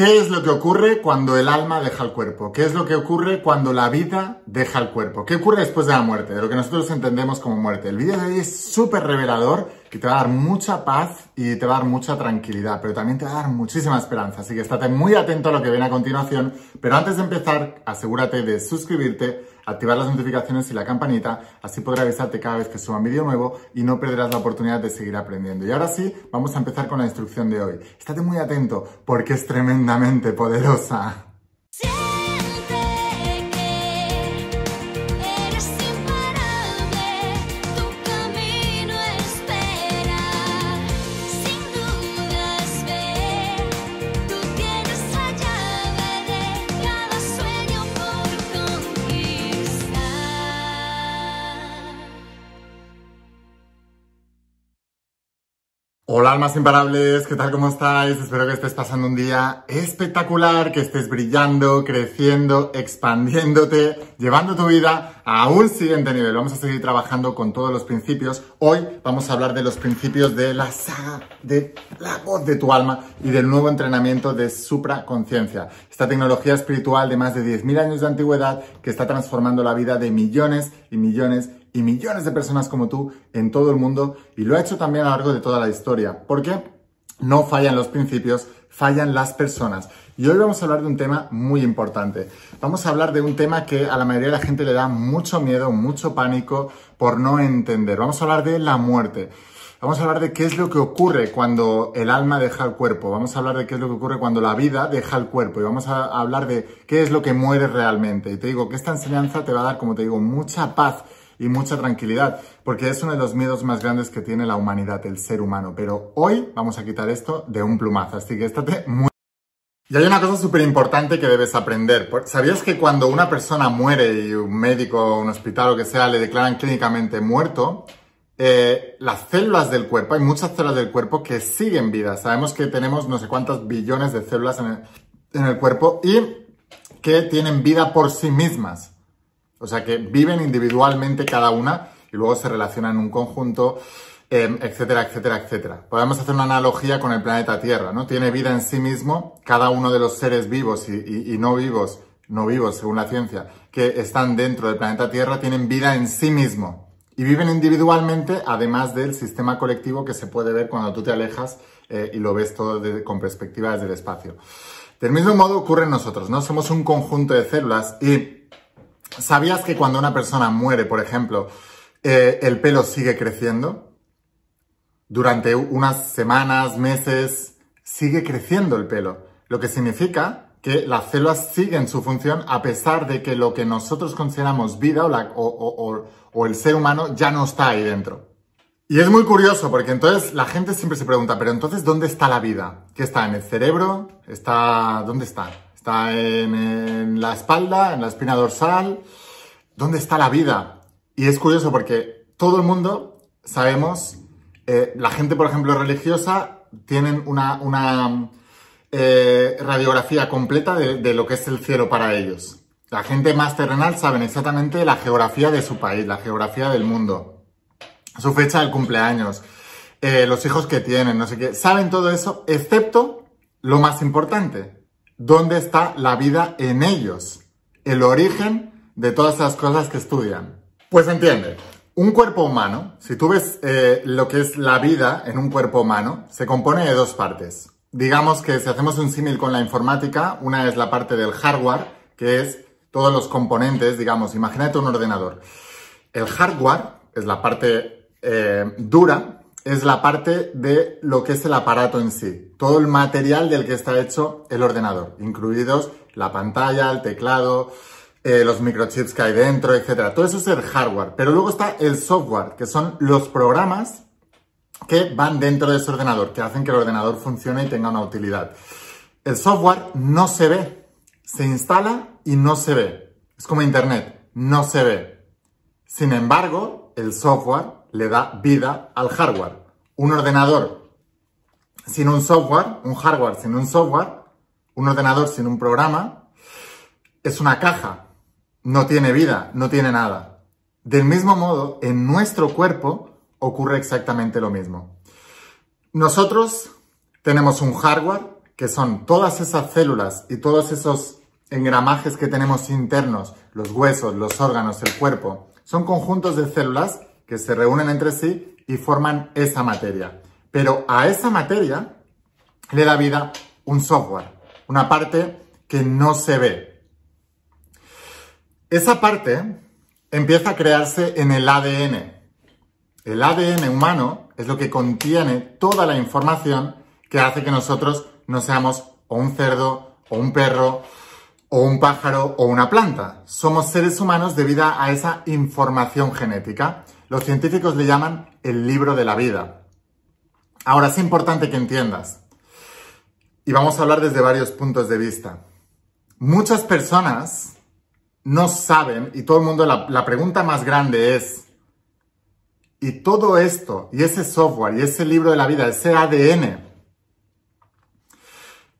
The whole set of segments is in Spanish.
¿Qué es lo que ocurre cuando el alma deja el cuerpo? ¿Qué es lo que ocurre cuando la vida deja el cuerpo? ¿Qué ocurre después de la muerte? De lo que nosotros entendemos como muerte. El vídeo de hoy es súper revelador y te va a dar mucha paz y te va a dar mucha tranquilidad, pero también te va a dar muchísima esperanza. Así que estate muy atento a lo que viene a continuación. Pero antes de empezar, asegúrate de suscribirte activar las notificaciones y la campanita, así podrás avisarte cada vez que suba un vídeo nuevo y no perderás la oportunidad de seguir aprendiendo. Y ahora sí, vamos a empezar con la instrucción de hoy. Estate muy atento porque es tremendamente poderosa. Hola almas imparables, ¿qué tal? ¿Cómo estáis? Espero que estés pasando un día espectacular, que estés brillando, creciendo, expandiéndote, llevando tu vida a un siguiente nivel. Vamos a seguir trabajando con todos los principios. Hoy vamos a hablar de los principios de la saga de la voz de tu alma y del nuevo entrenamiento de supraconciencia. Esta tecnología espiritual de más de 10.000 años de antigüedad que está transformando la vida de millones y millones y millones de personas como tú en todo el mundo y lo ha hecho también a lo largo de toda la historia. ¿Por qué? No fallan los principios, fallan las personas. Y hoy vamos a hablar de un tema muy importante. Vamos a hablar de un tema que a la mayoría de la gente le da mucho miedo, mucho pánico por no entender. Vamos a hablar de la muerte. Vamos a hablar de qué es lo que ocurre cuando el alma deja el cuerpo. Vamos a hablar de qué es lo que ocurre cuando la vida deja el cuerpo. Y vamos a hablar de qué es lo que muere realmente. Y te digo que esta enseñanza te va a dar, como te digo, mucha paz y mucha tranquilidad, porque es uno de los miedos más grandes que tiene la humanidad, el ser humano. Pero hoy vamos a quitar esto de un plumazo, así que estate muy... Y hay una cosa súper importante que debes aprender. ¿Sabías que cuando una persona muere y un médico, o un hospital o que sea le declaran clínicamente muerto, eh, las células del cuerpo, hay muchas células del cuerpo que siguen vida. Sabemos que tenemos no sé cuántas billones de células en el cuerpo y que tienen vida por sí mismas. O sea que viven individualmente cada una y luego se relacionan en un conjunto, em, etcétera, etcétera, etcétera. Podemos hacer una analogía con el planeta Tierra, ¿no? Tiene vida en sí mismo, cada uno de los seres vivos y, no vivos, no vivos según la ciencia, que están dentro del planeta Tierra tienen vida en sí mismo y viven individualmente, además del sistema colectivo que se puede ver cuando tú te alejas eh, y lo ves todo con perspectiva desde el espacio. Del mismo modo ocurre en nosotros, ¿no? Somos un conjunto de células y ¿Sabías que cuando una persona muere, por ejemplo, eh, el pelo sigue creciendo? Durante unas semanas, meses, sigue creciendo el pelo, lo que significa que las células siguen su función a pesar de que lo que nosotros consideramos vida o, o el ser humano ya no está ahí dentro. Y es muy curioso porque entonces la gente siempre se pregunta, pero entonces ¿dónde está la vida? ¿Qué está en el cerebro? ¿Está dónde está? Está en, la espalda, en la espina dorsal. ¿Dónde está la vida? Y es curioso porque todo el mundo sabemos, eh, la gente, por ejemplo, religiosa, tienen una, eh, radiografía completa de, lo que es el cielo para ellos. La gente más terrenal sabe exactamente la geografía de su país, la geografía del mundo, su fecha del cumpleaños, eh, los hijos que tienen, no sé qué. Saben todo eso, excepto lo más importante, dónde está la vida en ellos, el origen de todas esas cosas que estudian. Pues entiende, un cuerpo humano, si tú ves eh, lo que es la vida en un cuerpo humano, se compone de dos partes. Digamos que si hacemos un símil con la informática, una es la parte del hardware, que es todos los componentes, digamos, imagínate un ordenador. El hardware es la parte eh, dura es la parte de lo que es el aparato en sí, todo el material del que está hecho el ordenador, incluidos la pantalla, el teclado, eh, los microchips que hay dentro, etc. Todo eso es el hardware, pero luego está el software, que son los programas que van dentro de ese ordenador, que hacen que el ordenador funcione y tenga una utilidad. El software no se ve, se instala y no se ve. Es como Internet, no se ve. Sin embargo, el software le da vida al hardware. Un ordenador sin un software, un hardware sin un software, un ordenador sin un programa, es una caja, no tiene vida, no tiene nada. Del mismo modo, en nuestro cuerpo ocurre exactamente lo mismo. Nosotros tenemos un hardware, que son todas esas células y todos esos engramajes que tenemos internos, los huesos, los órganos, el cuerpo, son conjuntos de células que se reúnen entre sí y forman esa materia. Pero a esa materia le da vida un software, una parte que no se ve. Esa parte empieza a crearse en el ADN. El ADN humano es lo que contiene toda la información que hace que nosotros no seamos un cerdo, o un perro, o un pájaro, o una planta. Somos seres humanos debido a esa información genética. Los científicos le llaman el libro de la vida. Ahora es importante que entiendas, y vamos a hablar desde varios puntos de vista. Muchas personas no saben, y todo el mundo, la, pregunta más grande es, y todo esto, y ese software, y ese libro de la vida, ese ADN,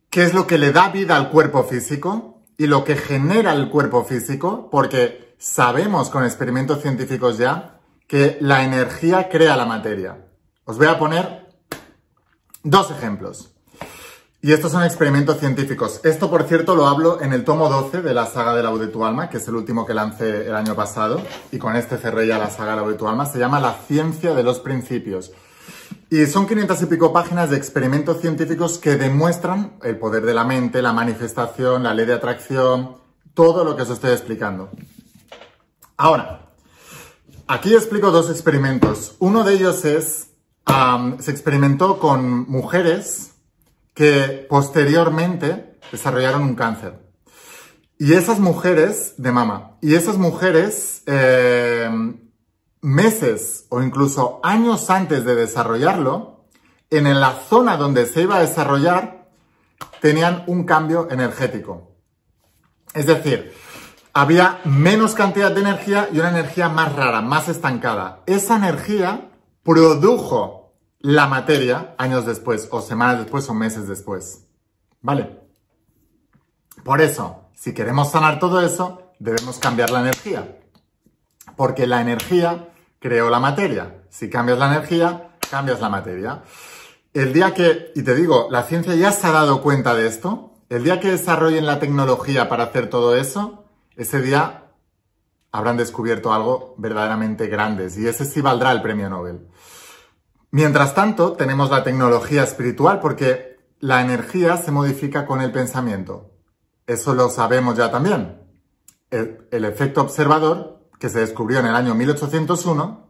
¿qué es lo que le da vida al cuerpo físico y lo que genera el cuerpo físico? Porque sabemos con experimentos científicos ya que la energía crea la materia. Os voy a poner dos ejemplos. Y estos son experimentos científicos. Esto, por cierto, lo hablo en el tomo 12 de la saga de la U de tu alma, que es el último que lancé el año pasado, y con este cerré ya la saga de la U de tu alma. Se llama La ciencia de los principios. Y son 500 y pico páginas de experimentos científicos que demuestran el poder de la mente, la manifestación, la ley de atracción, todo lo que os estoy explicando. Ahora, Aquí explico dos experimentos. Uno de ellos es, se experimentó con mujeres que posteriormente desarrollaron un cáncer. Y esas mujeres, de mama, y esas mujeres, em, meses o incluso años antes de desarrollarlo, en la zona donde se iba a desarrollar, tenían un cambio energético. Es decir, había menos cantidad de energía y una energía más rara, más estancada. Esa energía produjo la materia años después, o semanas después, o meses después. ¿Vale? Por eso, si queremos sanar todo eso, debemos cambiar la energía. Porque la energía creó la materia. Si cambias la energía, cambias la materia. El día que, y te digo, la ciencia ya se ha dado cuenta de esto, el día que desarrollen la tecnología para hacer todo eso, ese día habrán descubierto algo verdaderamente grande y ese sí valdrá el premio Nobel. Mientras tanto, tenemos la tecnología espiritual porque la energía se modifica con el pensamiento. Eso lo sabemos ya también. El, efecto observador, que se descubrió en el año 1801,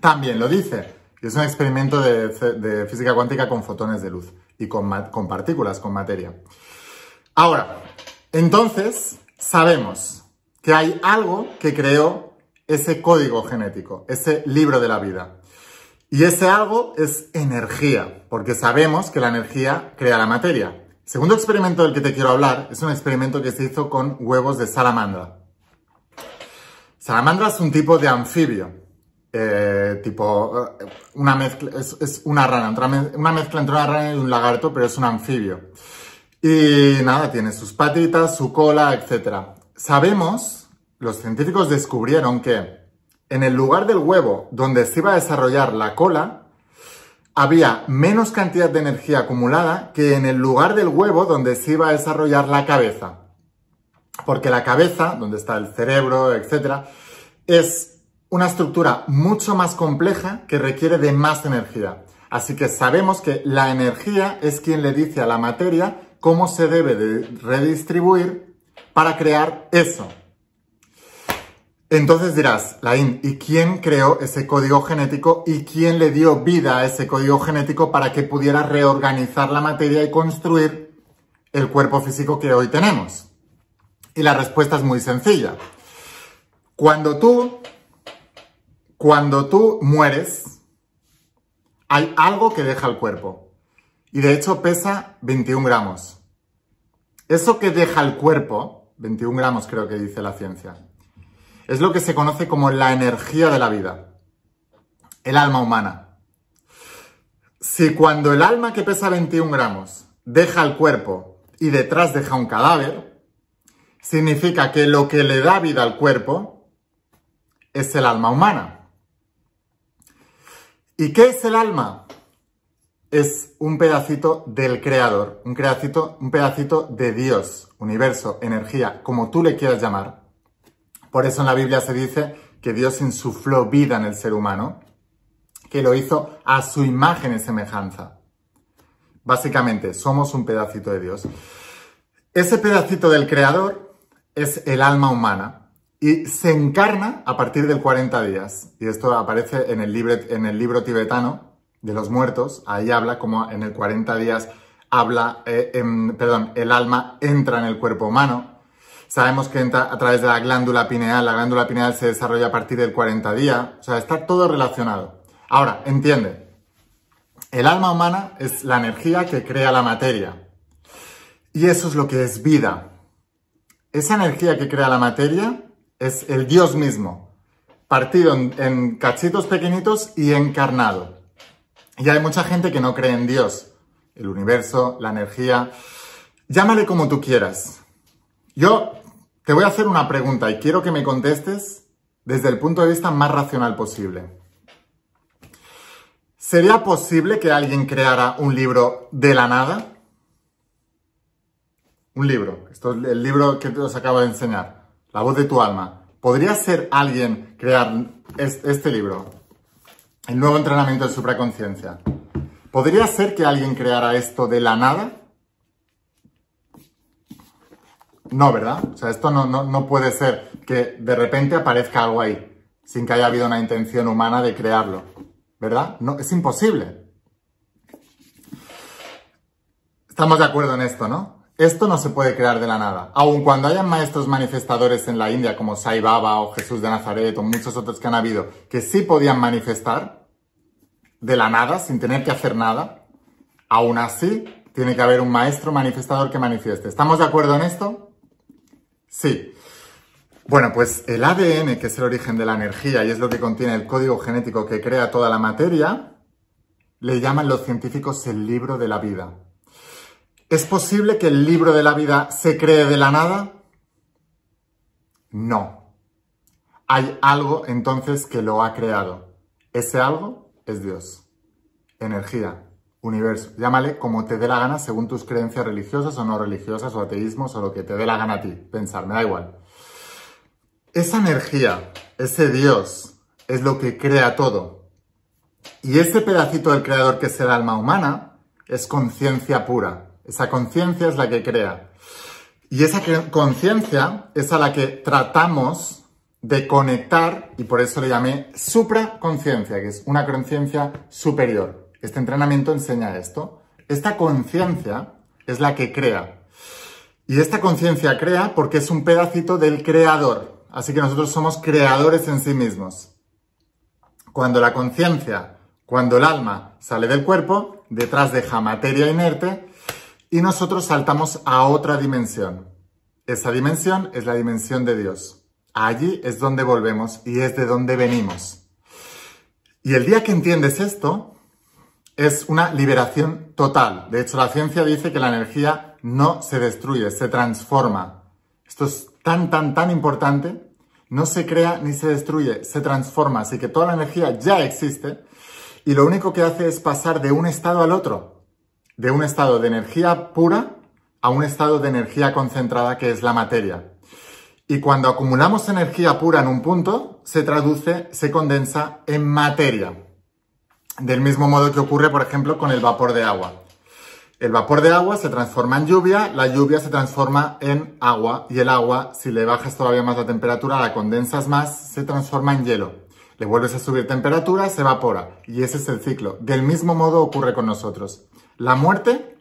también lo dice. es un experimento de, física cuántica con fotones de luz y con partículas, con materia. Ahora, entonces, sabemos que hay algo que creó ese código genético, ese libro de la vida. Y ese algo es energía, porque sabemos que la energía crea la materia. El segundo experimento del que te quiero hablar es un experimento que se hizo con huevos de salamandra. Salamandra es un tipo de anfibio, eh, tipo eh, una mezcla, es, una rana, una mezcla entre una rana y un lagarto, pero es un anfibio. Y nada, tiene sus patitas, su cola, etc. Sabemos, los científicos descubrieron que en el lugar del huevo donde se iba a desarrollar la cola, había menos cantidad de energía acumulada que en el lugar del huevo donde se iba a desarrollar la cabeza. Porque la cabeza, donde está el cerebro, etc., es una estructura mucho más compleja que requiere de más energía. Así que sabemos que la energía es quien le dice a la materia cómo se debe de redistribuir para crear eso. Entonces dirás, Laín, ¿y quién creó ese código genético y quién le dio vida a ese código genético para que pudiera reorganizar la materia y construir el cuerpo físico que hoy tenemos? Y la respuesta es muy sencilla. Cuando tú, cuando tú mueres, hay algo que deja el cuerpo y de hecho pesa 21 gramos. Eso que deja el cuerpo, 21 gramos creo que dice la ciencia, es lo que se conoce como la energía de la vida, el alma humana. Si cuando el alma que pesa 21 gramos deja el cuerpo y detrás deja un cadáver, significa que lo que le da vida al cuerpo es el alma humana. ¿Y qué es el alma? es un pedacito del creador, un, pedacito, un pedacito de Dios, universo, energía, como tú le quieras llamar. Por eso en la Biblia se dice que Dios insufló vida en el ser humano, que lo hizo a su imagen y semejanza. Básicamente, somos un pedacito de Dios. Ese pedacito del creador es el alma humana y se encarna a partir del 40 días. Y esto aparece en el libro tibetano, de los muertos, ahí habla como en el 40 días habla, eh, em, perdón, el alma entra en el cuerpo humano. Sabemos que entra a través de la glándula pineal, la glándula pineal se desarrolla a partir del 40 día, o sea, está todo relacionado. Ahora, entiende, el alma humana es la energía que crea la materia y eso es lo que es vida. Esa energía que crea la materia es el Dios mismo, partido en cachitos pequeñitos y encarnado. Y hay mucha gente que no cree en Dios, el universo, la energía. Llámale como tú quieras. Yo te voy a hacer una pregunta y quiero que me contestes desde el punto de vista más racional posible. ¿Sería posible que alguien creara un libro de la nada? Un libro. Esto es el libro que os acabo de enseñar. La voz de tu alma. ¿Podría ser alguien crear este libro? El nuevo entrenamiento de supraconciencia. ¿Podría ser que alguien creara esto de la nada? No, ¿verdad? O sea, esto no, no, no, puede ser que de repente aparezca algo ahí, sin que haya habido una intención humana de crearlo, ¿verdad? No, es imposible. Estamos de acuerdo en esto, ¿no? Esto no se puede crear de la nada. Aun cuando hayan maestros manifestadores en la India como Sai Baba o Jesús de Nazaret o muchos otros que han habido que sí podían manifestar de la nada, sin tener que hacer nada, aún así tiene que haber un maestro manifestador que manifieste. ¿Estamos de acuerdo en esto? Sí. Bueno, pues el ADN, que es el origen de la energía y es lo que contiene el código genético que crea toda la materia, le llaman los científicos el libro de la vida. ¿Es posible que el libro de la vida se cree de la nada? No. Hay algo entonces que lo ha creado. Ese algo es Dios. Energía, universo. Llámale como te dé la gana según tus creencias religiosas o no religiosas o ateísmos o lo que te dé la gana a ti. Pensar, me da igual. Esa energía, ese Dios, es lo que crea todo. Y ese pedacito del creador que es el alma humana es conciencia pura. Esa conciencia es la que crea. Y esa conciencia es a la que tratamos de conectar, y por eso le llamé supraconciencia, que es una conciencia superior. Este entrenamiento enseña esto. Esta conciencia es la que crea. Y esta conciencia crea porque es un pedacito del creador. Así que nosotros somos creadores en sí mismos. Cuando la conciencia, cuando el alma sale del cuerpo, detrás deja materia inerte y nosotros saltamos a otra dimensión. Esa dimensión es la dimensión de Dios. Allí es donde volvemos y es de donde venimos. Y el día que entiendes esto, es una liberación total. De hecho, la ciencia dice que la energía no se destruye, se transforma. Esto es tan, tan, tan importante. No se crea ni se destruye, se transforma. Así que toda la energía ya existe y lo único que hace es pasar de un estado al otro de un estado de energía pura a un estado de energía concentrada que es la materia. Y cuando acumulamos energía pura en un punto, se traduce, se condensa en materia. Del mismo modo que ocurre, por ejemplo, con el vapor de agua. El vapor de agua se transforma en lluvia, la lluvia se transforma en agua y el agua, si le bajas todavía más la temperatura, la condensas más, se transforma en hielo. Le vuelves a subir temperatura, se evapora. Y ese es el ciclo. Del mismo modo ocurre con nosotros. La muerte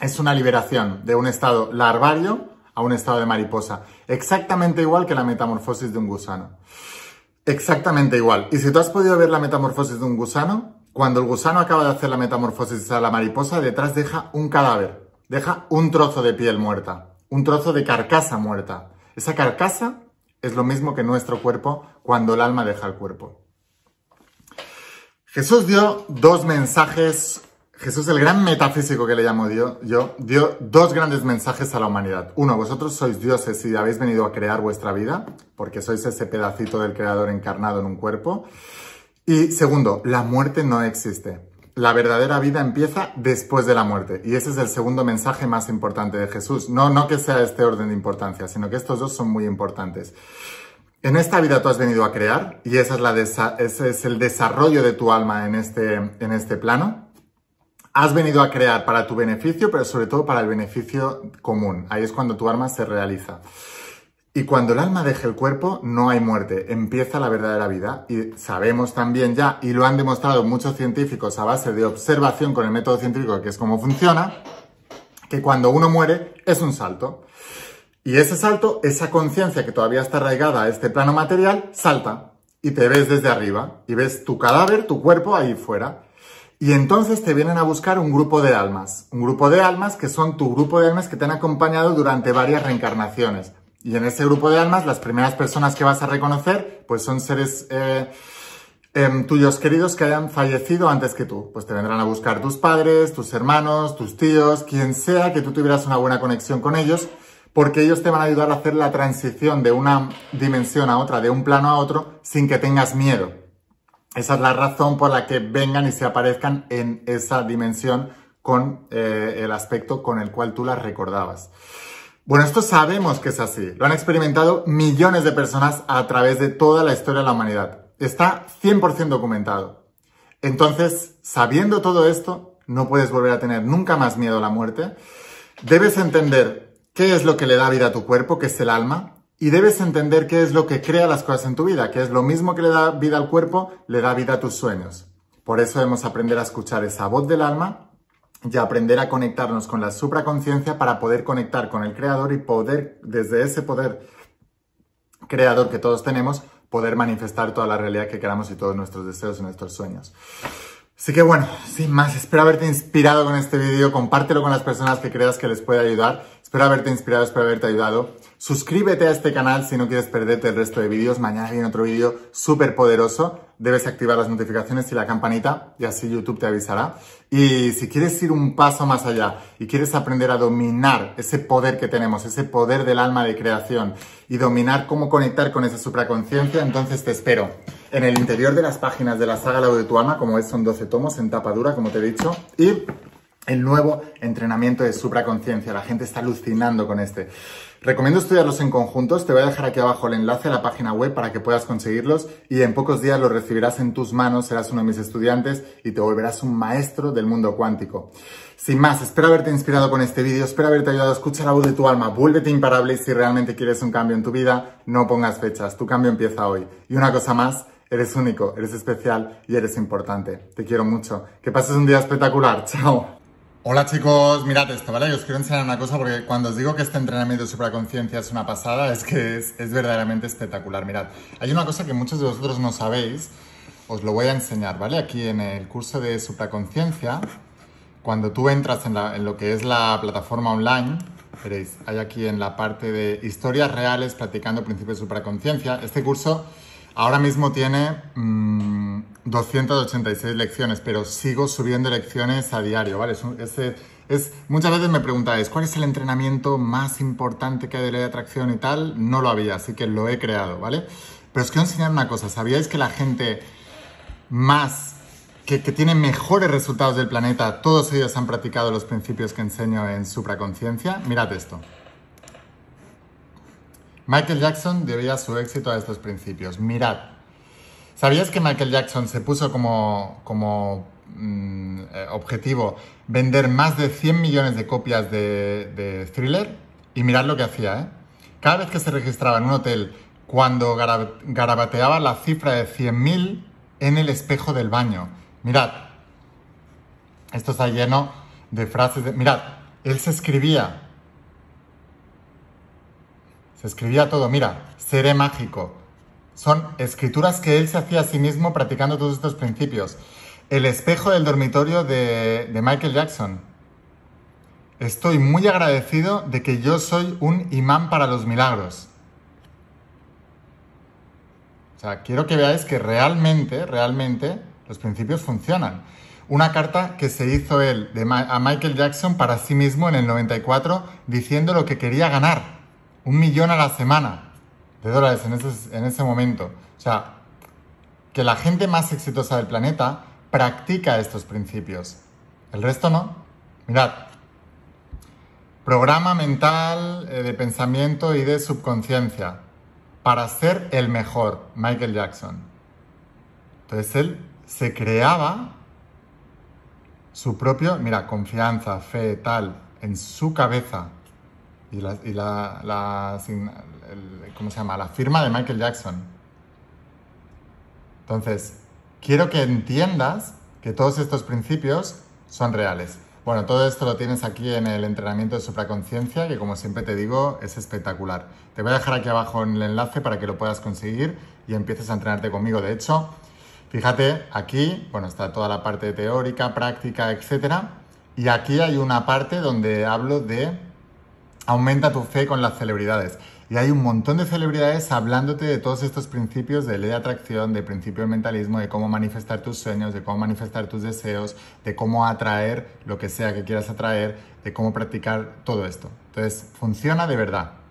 es una liberación de un estado larvario a un estado de mariposa, exactamente igual que la metamorfosis de un gusano. Exactamente igual. Y si tú has podido ver la metamorfosis de un gusano, cuando el gusano acaba de hacer la metamorfosis a la mariposa, detrás deja un cadáver, deja un trozo de piel muerta, un trozo de carcasa muerta. Esa carcasa es lo mismo que nuestro cuerpo cuando el alma deja el cuerpo. Jesús dio dos mensajes Jesús, el gran metafísico que le llamo Dios, yo, dio dos grandes mensajes a la humanidad. Uno, vosotros sois dioses y habéis venido a crear vuestra vida, porque sois ese pedacito del creador encarnado en un cuerpo. Y segundo, la muerte no existe. La verdadera vida empieza después de la muerte. Y ese es el segundo mensaje más importante de Jesús. No, no que sea este orden de importancia, sino que estos dos son muy importantes. En esta vida tú has venido a crear y esa es la ese es el desarrollo de tu alma en este, en este plano has venido a crear para tu beneficio, pero sobre todo para el beneficio común. Ahí es cuando tu alma se realiza. Y cuando el alma deja el cuerpo, no hay muerte, empieza la verdadera vida. Y sabemos también ya, y lo han demostrado muchos científicos a base de observación con el método científico, que es cómo funciona, que cuando uno muere es un salto. Y ese salto, esa conciencia que todavía está arraigada a este plano material, salta y te ves desde arriba y ves tu cadáver, tu cuerpo ahí fuera. Y entonces te vienen a buscar un grupo de almas, un grupo de almas que son tu grupo de almas que te han acompañado durante varias reencarnaciones. Y en ese grupo de almas las primeras personas que vas a reconocer pues son seres eh, em, tuyos queridos que hayan fallecido antes que tú. Pues te vendrán a buscar tus padres, tus hermanos, tus tíos, quien sea que tú tuvieras una buena conexión con ellos, porque ellos te van a ayudar a hacer la transición de una dimensión a otra, de un plano a otro, sin que tengas miedo. Esa es la razón por la que vengan y se aparezcan en esa dimensión con eh, el aspecto con el cual tú las recordabas. Bueno, esto sabemos que es así. Lo han experimentado millones de personas a través de toda la historia de la humanidad. Está 100% documentado. Entonces, sabiendo todo esto, no puedes volver a tener nunca más miedo a la muerte. Debes entender qué es lo que le da vida a tu cuerpo, que es el alma, y debes entender qué es lo que crea las cosas en tu vida, que es lo mismo que le da vida al cuerpo, le da vida a tus sueños. Por eso debemos aprender a escuchar esa voz del alma y aprender a conectarnos con la supraconciencia para poder conectar con el creador y poder, desde ese poder creador que todos tenemos, poder manifestar toda la realidad que queramos y todos nuestros deseos y nuestros sueños. Así que bueno, sin más, espero haberte inspirado con este vídeo, compártelo con las personas que creas que les puede ayudar Espero haberte inspirado, espero haberte ayudado. Suscríbete a este canal si no quieres perderte el resto de vídeos. Mañana hay otro vídeo súper poderoso. Debes activar las notificaciones y la campanita y así YouTube te avisará. Y si quieres ir un paso más allá y quieres aprender a dominar ese poder que tenemos, ese poder del alma de creación y dominar cómo conectar con esa supraconciencia, entonces te espero en el interior de las páginas de la saga La de tu alma, como es, son 12 tomos en tapa dura, como te he dicho, y el nuevo entrenamiento de supraconciencia. La gente está alucinando con este. Recomiendo estudiarlos en conjuntos. Te voy a dejar aquí abajo el enlace a la página web para que puedas conseguirlos y en pocos días los recibirás en tus manos, serás uno de mis estudiantes y te volverás un maestro del mundo cuántico. Sin más, espero haberte inspirado con este vídeo, espero haberte ayudado a escuchar la voz de tu alma. Vuélvete imparable y si realmente quieres un cambio en tu vida, no pongas fechas. Tu cambio empieza hoy. Y una cosa más, eres único, eres especial y eres importante. Te quiero mucho. Que pases un día espectacular. Chao. Hola chicos, mirad esto, ¿vale? os quiero enseñar una cosa porque cuando os digo que este entrenamiento de supraconciencia es una pasada, es que es, verdaderamente espectacular. Mirad, hay una cosa que muchos de vosotros no sabéis, os lo voy a enseñar, ¿vale? Aquí en el curso de supraconciencia, cuando tú entras en, en lo que es la plataforma online, veréis, hay aquí en la parte de historias reales practicando principios de supraconciencia, este curso Ahora mismo tiene 286 mm, lecciones, pero sigo subiendo lecciones a diario, ¿vale? muchas veces me preguntáis, ¿cuál es el entrenamiento más importante que hay de ley de atracción y tal? No lo había, así que lo he creado, ¿vale? Pero os quiero enseñar una cosa, ¿sabíais que la gente más, que, que tiene mejores resultados del planeta, todos ellos han practicado los principios que enseño en Supraconciencia? Mirad esto. Michael Jackson debía su éxito a estos principios. Mirad, ¿sabías que Michael Jackson se puso como, como mm, eh, objetivo vender más de 100 millones de copias de, thriller? Y mirad lo que hacía, ¿eh? Cada vez que se registraba en un hotel cuando garabateaba la cifra de 100.000 en el espejo del baño. Mirad, esto está lleno de frases de... Mirad, él se escribía escribía todo, mira, seré mágico. Son escrituras que él se hacía a sí mismo practicando todos estos principios. El espejo del dormitorio de, Michael Jackson. Estoy muy agradecido de que yo soy un imán para los milagros. O sea, quiero que veáis que realmente, realmente, los principios funcionan. Una carta que se hizo él de, a Michael Jackson para sí mismo en el 94 diciendo lo que quería ganar un millón a la semana de dólares en ese, momento. O sea, que la gente más exitosa del planeta practica estos principios. El resto no. Mirad, programa mental eh, de pensamiento y de subconsciencia para ser el mejor, Michael Jackson. Entonces él se creaba su propio, mira, confianza, fe, tal, en su cabeza y, la, ¿cómo se llama? La firma de Michael Jackson. Entonces, quiero que entiendas que todos estos principios son reales. Bueno, todo esto lo tienes aquí en el entrenamiento de supraconciencia, que como siempre te digo, es espectacular. Te voy a dejar aquí abajo en el enlace para que lo puedas conseguir y empieces a entrenarte conmigo. De hecho, fíjate, aquí, bueno, está toda la parte teórica, práctica, etcétera. Y aquí hay una parte donde hablo de aumenta tu fe con las celebridades. Y hay un montón de celebridades hablándote de todos estos principios de ley de atracción, de principio de mentalismo, de cómo manifestar tus sueños, de cómo manifestar tus deseos, de cómo atraer lo que sea que quieras atraer, de cómo practicar todo esto. Entonces, funciona de verdad.